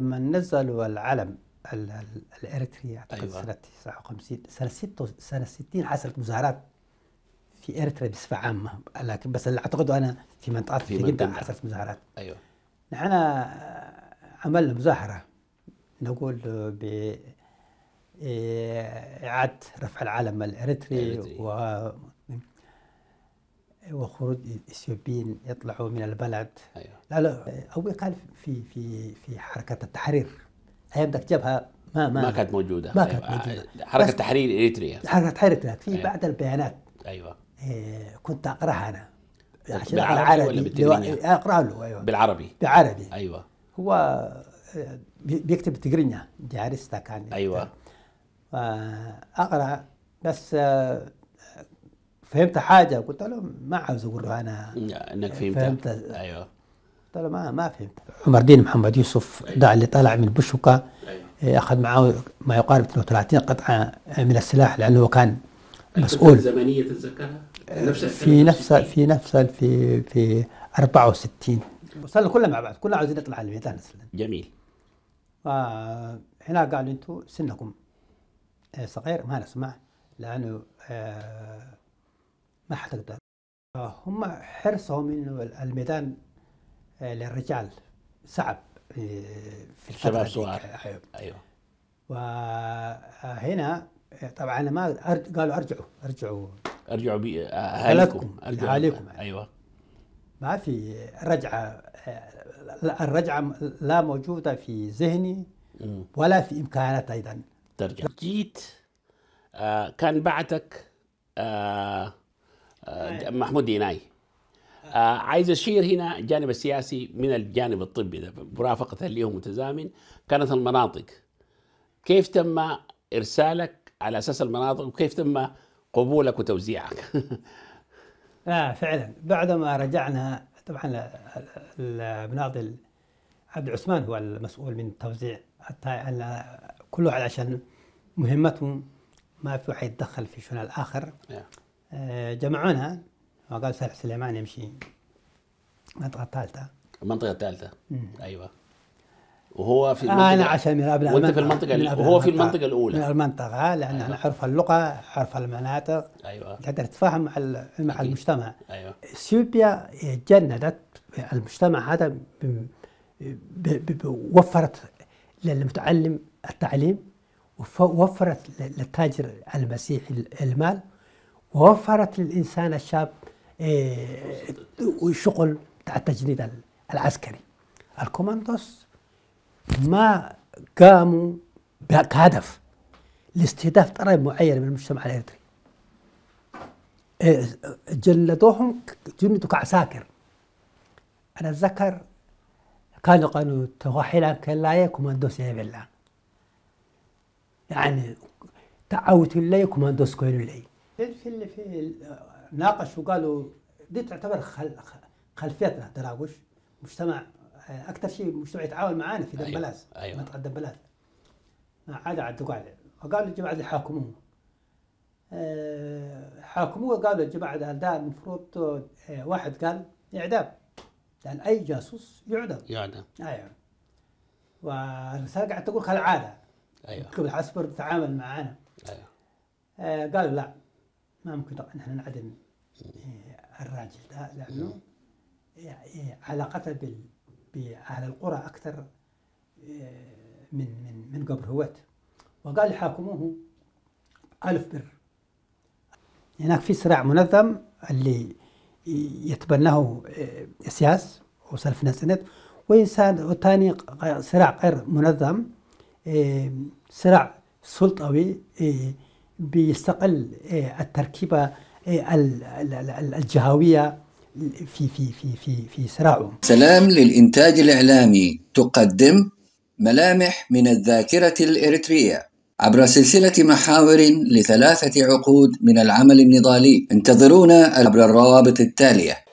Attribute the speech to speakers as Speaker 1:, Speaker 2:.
Speaker 1: لما نزلوا العلم الاريتريا اعتقد أيوة. سنه 59 سنه 60 سنه 60 حصلت مظاهرات في اريتريا بصفه عامه لكن بس اللي اعتقده انا في منطقه في جدا حصلت مظاهرات ايوه نحن آه، عملنا مظاهره نقول ب آه، إعادة رفع العلم الإريتري و وخروج الاثيوبيين يطلعوا من البلد أيوة. لا لا اول كان في في في حركه التحرير ايام ذاك جبهه ما ما ما كانت موجوده ما كانت أيوة. موجوده حركه تحرير اريتريا حركه تحرير اريتريا في أيوة. بعض البيانات ايوه إيه كنت اقراها انا
Speaker 2: بالعربي ولا بالتجرينيا؟ آه، اقراها له ايوه بالعربي بالعربي ايوه
Speaker 1: هو آه، بيكتب تجرينيا جارستا كان ايوه آه، اقرا بس فهمت حاجه قلت له ما عاوز اقول له انا انك فهمت فهمت ايوه قلت له ما ما فهمت عمر الدين محمد يوسف ده أيوه. اللي طلع من بوشوكا أيوة. اخذ معه ما يقارب 32 قطعه من السلاح لانه كان مسؤول الزمنيه تتذكرها؟ آه، في نفس في نفس في في 64 وصلنا كلنا مع بعض كلنا عاوزين نطلع على الميدان جميل ف آه، هنا قالوا انتم سنكم آه، صغير ما نسمع لانه ما حتقدر هم حرصهم انه الميدان آه، للرجال صعب آه، في الشباب صغار ايوه وهنا أيوه. آه، طبعا انا ما قالوا ارجعوا ارجعوا ارجعوا بي اهاليكم ارجعوا اهاليكم ايوه ما في رجعه الرجعه لا موجوده في ذهني ولا في امكانات ايضا ترجع جيت كان بعدك آه آه، طيب. محمود ديناي آه، عايز اشير هنا الجانب السياسي من الجانب الطبي مرافقة مرافقه هو متزامن كانت المناطق كيف تم ارسالك على اساس المناطق وكيف تم قبولك وتوزيعك آه فعلا بعد ما رجعنا طبعا بناضل عبد العثمان هو المسؤول من التوزيع حتى كله علشان مهمته ما في واحد يتدخل في شؤون الاخر yeah. نعم. آه، جمعونا وقال فرح سليمان يمشي المنطقة الثالثة المنطقة الثالثة ايوه وهو في المنطقة انا عشان من ابناء وانت في المنطقة من وهو في المنطقة الاولى من المنطقة لان أيوة. انا حرف اللغة حرف المناطق ايوه تقدر تتفاهم مع أكيد. المجتمع ايوه اثيوبيا جندت المجتمع هذا وفرت للمتعلم التعليم ووفرت للتاجر المسيحي المال ووفرت للإنسان الشاب آه، شغل بتاع التجنيد العسكري الكوماندوس ما قاموا كهدف لاستهداف طرف معين من المجتمع الإيرتري آه، جلدوهم جندوا كعساكر انا اتذكر كانوا قالوا تواحيلا كلاية كوماندوس يا بلا يعني تعوت لي كوماندوس كويلو لي في اللي في ناقشوا وقالوا دي تعتبر خل خلفيتنا تراوش مجتمع آه، اكثر شيء مجتمع يتعاون معانا في دبلاس أيوة. أيوة. منطقه دبلاس عاد عاد تقعد فقالوا الجماعه اللي حاكموه آه، حاكموه قالوا الجماعه ده, ده المفروض آه، واحد قال اعدام لان اي جاسوس يعدم يعدم ايوه والرساله قاعد تقول عادة ايوه حسب التعامل معنا ايوه آه قالوا لا ما ممكن طبعا احنا نعدم الراجل ده لانه آه، آه، علاقته بال باهل القرى اكثر آه، من من من قبل هوات وقال يحاكموه ألف بر هناك في صراع منظم اللي يتبناه سياس وسلف نسنت وإنسان والثاني صراع غير منظم صراع سلطوي بيستقل آه، التركيبه آه، الجهويه في في في في في صراعه. سلام للانتاج الاعلامي تقدم ملامح من الذاكره الاريتريه عبر سلسله محاور لثلاثه عقود من العمل النضالي. انتظرونا عبر الروابط التاليه.